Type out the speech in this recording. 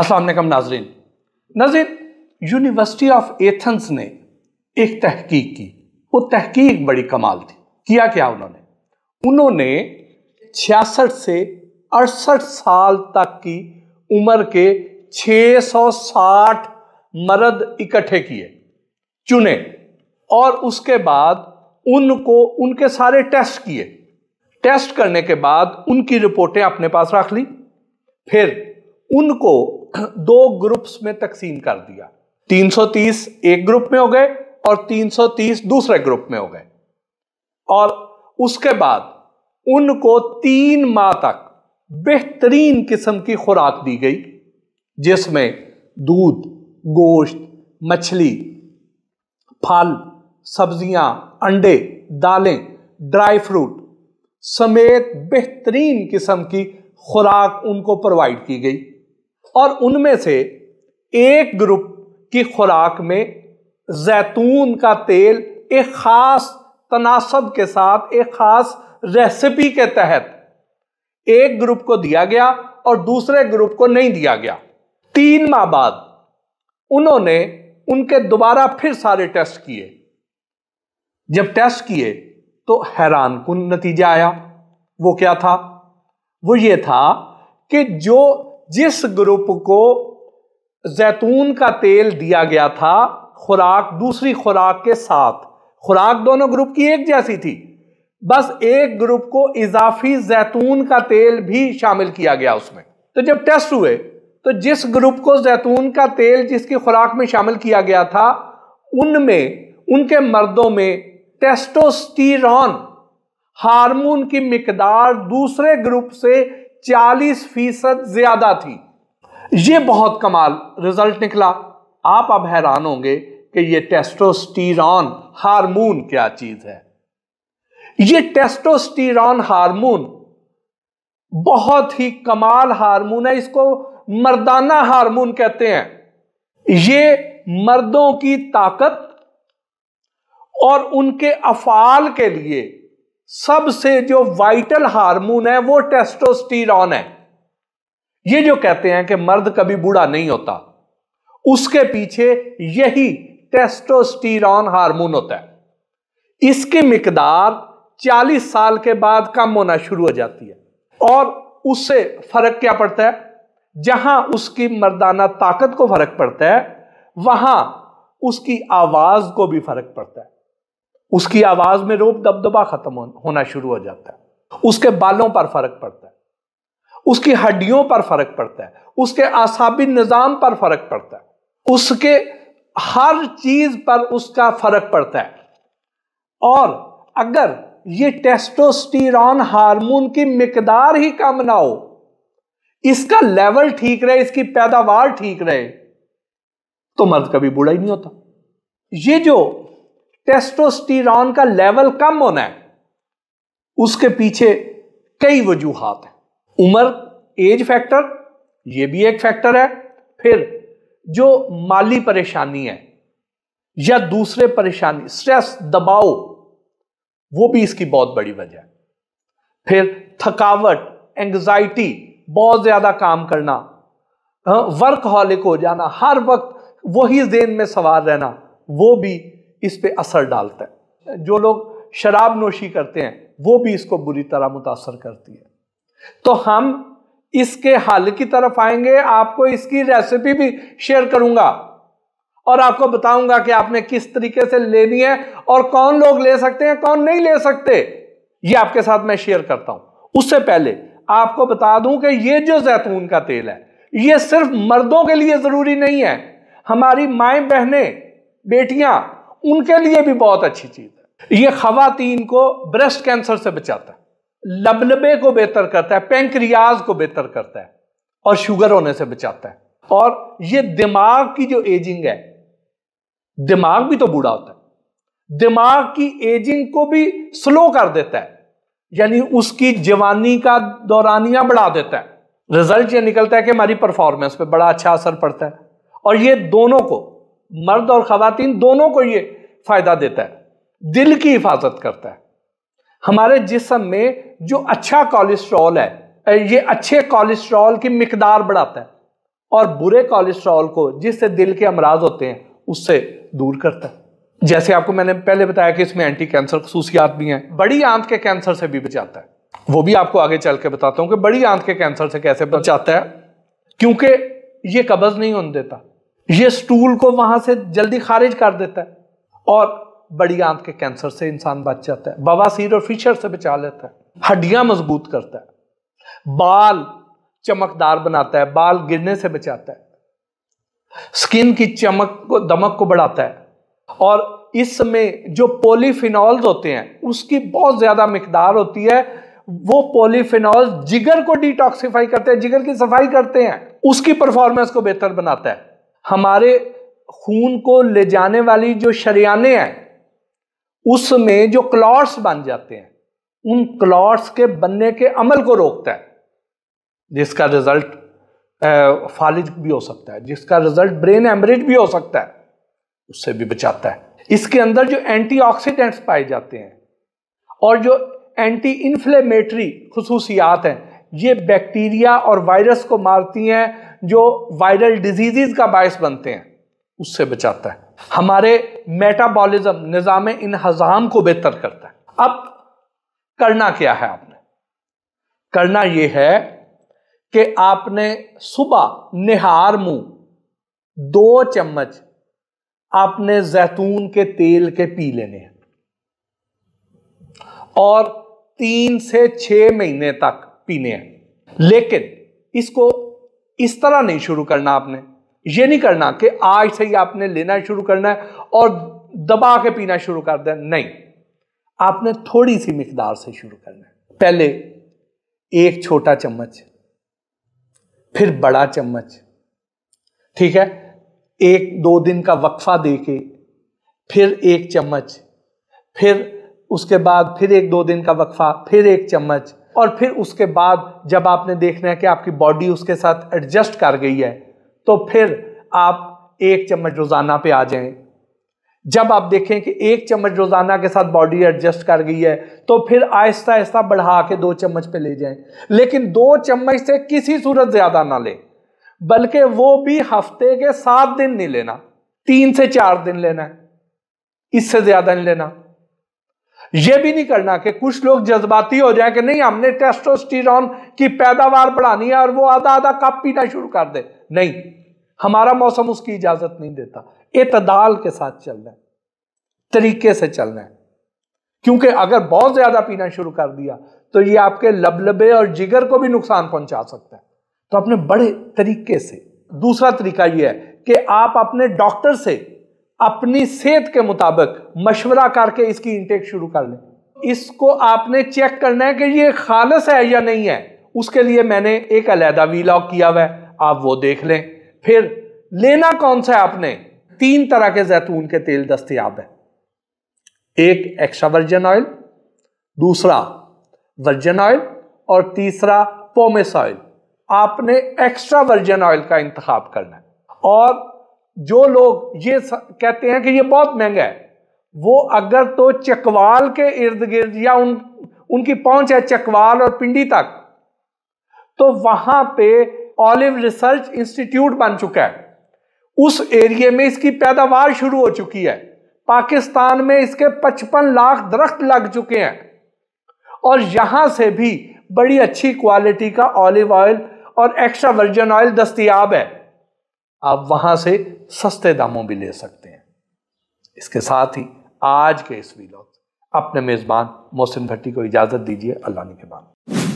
असलम नाजरीन नाजरीन university of Athens ने एक तहकीक की वो तहकीक बड़ी कमाल थी किया क्या उन्होंने उन्होंने छियासठ से अड़सठ साल तक की उम्र के 660 मर्द इकट्ठे किए चुने और उसके बाद उनको उनके सारे टेस्ट किए टेस्ट करने के बाद उनकी रिपोर्टें अपने पास रख ली फिर उनको दो ग्रुप्स में तकसीम कर दिया 330 एक ग्रुप में हो गए और 330 दूसरे ग्रुप में हो गए और उसके बाद उनको तीन माह तक बेहतरीन किस्म की खुराक दी गई जिसमें दूध गोश्त मछली फल सब्जियां अंडे दालें ड्राई फ्रूट समेत बेहतरीन किस्म की खुराक उनको प्रोवाइड की गई और उनमें से एक ग्रुप की खुराक में जैतून का तेल एक ख़ास तनासब के साथ एक ख़ास रेसिपी के तहत एक ग्रुप को दिया गया और दूसरे ग्रुप को नहीं दिया गया तीन माह बाद उन्होंने उनके दोबारा फिर सारे टेस्ट किए जब टेस्ट किए तो हैरान कन नतीजा आया वो क्या था वो ये था कि जो जिस ग्रुप को जैतून का तेल दिया गया था खुराक दूसरी खुराक के साथ खुराक दोनों ग्रुप की एक जैसी थी बस एक ग्रुप को इजाफी जैतून का तेल भी शामिल किया गया उसमें तो जब टेस्ट हुए तो जिस ग्रुप को जैतून का तेल जिसकी खुराक में शामिल किया गया था उनमें उनके मर्दों में टेस्टोस्टीरॉन हार्मोन की मकदार दूसरे ग्रुप से चालीस फीसद ज्यादा थी ये बहुत कमाल रिजल्ट निकला आप अब हैरान होंगे कि ये टेस्टोस्टीरॉन हार्मोन क्या चीज है ये टेस्टोस्टीरॉन हार्मोन बहुत ही कमाल हार्मोन है इसको मर्दाना हार्मोन कहते हैं ये मर्दों की ताकत और उनके अफाल के लिए सबसे जो वाइटल हार्मोन है वो टेस्टोस्टीरॉन है ये जो कहते हैं कि मर्द कभी बूढ़ा नहीं होता उसके पीछे यही टेस्टोस्टीरॉन हार्मोन होता है इसकी मकदार 40 साल के बाद कम होना शुरू हो जाती है और उससे फर्क क्या पड़ता है जहां उसकी मर्दाना ताकत को फर्क पड़ता है वहां उसकी आवाज को भी फर्क पड़ता है उसकी आवाज में रोब दबदबा खत्म होना शुरू हो जाता है उसके बालों पर फर्क पड़ता है उसकी हड्डियों पर फर्क पड़ता है उसके आसाबी निज़ाम पर फर्क पड़ता है उसके हर चीज पर उसका फर्क पड़ता है और अगर ये टेस्टोस्टिरॉन हार्मोन की मकदार ही कम ना हो इसका लेवल ठीक रहे इसकी पैदावार ठीक रहे तो मर्द कभी बूढ़ा ही नहीं होता ये जो टेस्टोस्टीरॉन का लेवल कम होना है उसके पीछे कई वजूहत हैं उम्र एज फैक्टर ये भी एक फैक्टर है फिर जो माली परेशानी है या दूसरे परेशानी स्ट्रेस दबाव वो भी इसकी बहुत बड़ी वजह है फिर थकावट एंग्जाइटी बहुत ज्यादा काम करना वर्क हाँ, हॉलिक हो जाना हर वक्त वही जेन में सवार रहना वो भी इस पर असर डालता है जो लोग शराब नोशी करते हैं वो भी इसको बुरी तरह मुतासर करती है तो हम इसके हल की तरफ आएंगे आपको इसकी रेसिपी भी शेयर करूंगा और आपको बताऊंगा कि आपने किस तरीके से लेनी है और कौन लोग ले सकते हैं कौन नहीं ले सकते ये आपके साथ मैं शेयर करता हूं उससे पहले आपको बता दूं कि ये जो जैतून का तेल है ये सिर्फ मर्दों के लिए जरूरी नहीं है हमारी माए बहने बेटियां उनके लिए भी बहुत अच्छी चीज़ है ये खातन को ब्रेस्ट कैंसर से बचाता है लबलबे को बेहतर करता है पेंक्रियाज को बेहतर करता है और शुगर होने से बचाता है और ये दिमाग की जो एजिंग है दिमाग भी तो बूढ़ा होता है दिमाग की एजिंग को भी स्लो कर देता है यानी उसकी जवानी का दौरानिया बढ़ा देता है रिजल्ट ये निकलता है कि हमारी परफॉर्मेंस पे बड़ा अच्छा असर पड़ता है और ये दोनों को मर्द और खातन दोनों को ये फायदा देता है दिल की हिफाजत करता है हमारे जिसम में जो अच्छा कोलेस्ट्रॉल है ये अच्छे कोलेस्ट्रॉल की मकदार बढ़ाता है और बुरे कोलेस्ट्रॉल को जिससे दिल के अमराज होते हैं उससे दूर करता है जैसे आपको मैंने पहले बताया कि इसमें एंटी कैंसर खसूसियात भी हैं बड़ी आंत के कैंसर से भी बचाता है वो भी आपको आगे चल के बताता हूँ कि बड़ी आंत के कैंसर से कैसे बचाता है क्योंकि ये कब्ज़ नहीं होने देता ये स्टूल को वहाँ से जल्दी खारिज कर देता है और बड़ी आंत के कैंसर से इंसान बच जाता है बवासीर और फिशर से बचा लेता है हड्डियां मजबूत करता है बाल चमकदार बनाता है बाल गिरने से बचाता है स्किन की चमक को दमक को बढ़ाता है और इसमें जो पोलीफिनॉल्स होते हैं उसकी बहुत ज़्यादा मकदार होती है वो पोलिफिनॉल्स जिगर को डिटॉक्सिफाई करते हैं जिगर की सफाई करते हैं उसकी परफॉर्मेंस को बेहतर बनाता है हमारे खून को ले जाने वाली जो शरियाने हैं उसमें जो क्लॉट्स बन जाते हैं उन क्लॉट्स के बनने के अमल को रोकता है जिसका रिजल्ट फालिज भी हो सकता है जिसका रिजल्ट ब्रेन एमरेज भी हो सकता है उससे भी बचाता है इसके अंदर जो एंटीऑक्सीडेंट्स पाए जाते हैं और जो एंटी इन्फ्लेमेटरी खसूसियात हैं ये बैक्टीरिया और वायरस को मारती हैं जो वायरल डिजीज़ का बायस बनते हैं उससे बचाता है हमारे मेटाबॉलिज्म निज़ाम हजाम को बेहतर करता है अब करना क्या है आपने करना यह है कि आपने सुबह निहार मुंह दो चम्मच आपने जैतून के तेल के पी लेने हैं और तीन से छह महीने तक पीने हैं लेकिन इसको इस तरह नहीं शुरू करना आपने ये नहीं करना कि आज से ही आपने लेना शुरू करना है और दबा के पीना शुरू कर दे नहीं आपने थोड़ी सी मकदार से शुरू करना है पहले एक छोटा चम्मच फिर बड़ा चम्मच ठीक है एक दो दिन का वक्फा देके फिर एक चम्मच फिर उसके बाद फिर एक दो दिन का वक्फा फिर एक चम्मच और फिर उसके बाद जब आपने देखना है कि आपकी बॉडी उसके साथ एडजस्ट कर गई है तो फिर आप एक चम्मच रोज़ाना पे आ जाएं जब आप देखें कि एक चम्मच रोज़ाना के साथ बॉडी एडजस्ट कर गई है तो फिर आहिस्ता आहिस्ता बढ़ा के दो चम्मच पे ले जाएं लेकिन दो चम्मच से किसी सूरत ज़्यादा ना लें बल्कि वो भी हफ्ते के सात दिन नहीं लेना तीन से चार दिन लेना है इससे ज़्यादा नहीं लेना यह भी नहीं करना कि कुछ लोग जज्बाती हो जाए कि नहीं हमने टेस्टोस्टिरॉन की पैदावार बढ़ानी है और वो आधा आधा कप पीना शुरू कर दे नहीं हमारा मौसम उसकी इजाजत नहीं देता एतदाल के साथ चलना है तरीके से चलना है क्योंकि अगर बहुत ज्यादा पीना शुरू कर दिया तो ये आपके लबलबे और जिगर को भी नुकसान पहुंचा सकता है तो अपने बड़े तरीके से दूसरा तरीका यह है कि आप अपने डॉक्टर से अपनी सेहत के मुताबिक मशवरा करके इसकी इंटेक शुरू कर लें इसको आपने चेक करना है कि ये खालस है या नहीं है उसके लिए मैंने एक अलहदा वीलॉग किया हुआ है आप वो देख लें फिर लेना कौन सा है आपने तीन तरह के जैतून के तेल दस्तियाब है एक एक्स्ट्रा वर्जन ऑयल दूसरा वर्जन ऑयल और तीसरा पोमेस ऑयल आपने एक्स्ट्रा वर्जन ऑयल का इंतखब करना है और जो लोग ये कहते हैं कि ये बहुत महंगा है वो अगर तो चकवाल के इर्द गिर्द या उन उनकी पहुंच है चकवाल और पिंडी तक तो वहां पे ऑलिव रिसर्च इंस्टीट्यूट बन चुका है उस एरिए में इसकी पैदावार शुरू हो चुकी है पाकिस्तान में इसके 55 लाख दरख्त लग चुके हैं और यहां से भी बड़ी अच्छी क्वालिटी का ऑलिव ऑयल और एक्स्ट्रा वर्जन ऑयल दस्तियाब है आप वहां से सस्ते दामों भी ले सकते हैं इसके साथ ही आज के इस वीलॉग अपने मेज़बान मोहसिन भट्टी को इजाज़त दीजिए अल्लाह के बाद